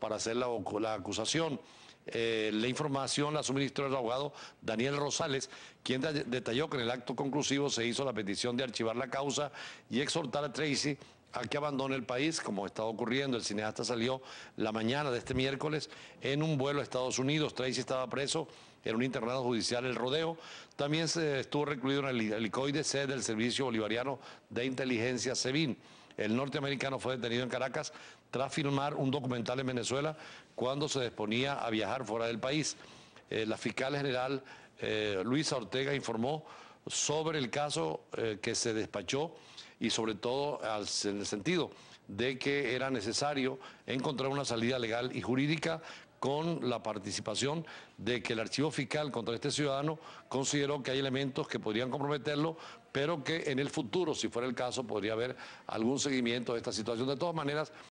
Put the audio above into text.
para hacer la, acusación. Eh, la información la suministró el abogado Daniel Rosales, quien detalló que en el acto conclusivo se hizo la petición de archivar la causa y exhortar a Tracy a que abandone el país, como estaba ocurriendo. El cineasta salió la mañana de este miércoles en un vuelo a Estados Unidos. Tracy estaba preso en un internado judicial, el rodeo. También estuvo recluido en el helicoide C del Servicio Bolivariano de Inteligencia, SEBIN. El norteamericano fue detenido en Caracas tras filmar un documental en Venezuela cuando se disponía a viajar fuera del país. Eh, la fiscal general eh, Luisa Ortega informó sobre el caso eh, que se despachó y sobre todo en el sentido de que era necesario encontrar una salida legal y jurídica con la participación de que el archivo fiscal contra este ciudadano consideró que hay elementos que podrían comprometerlo, pero que en el futuro, si fuera el caso, podría haber algún seguimiento de esta situación. De todas maneras,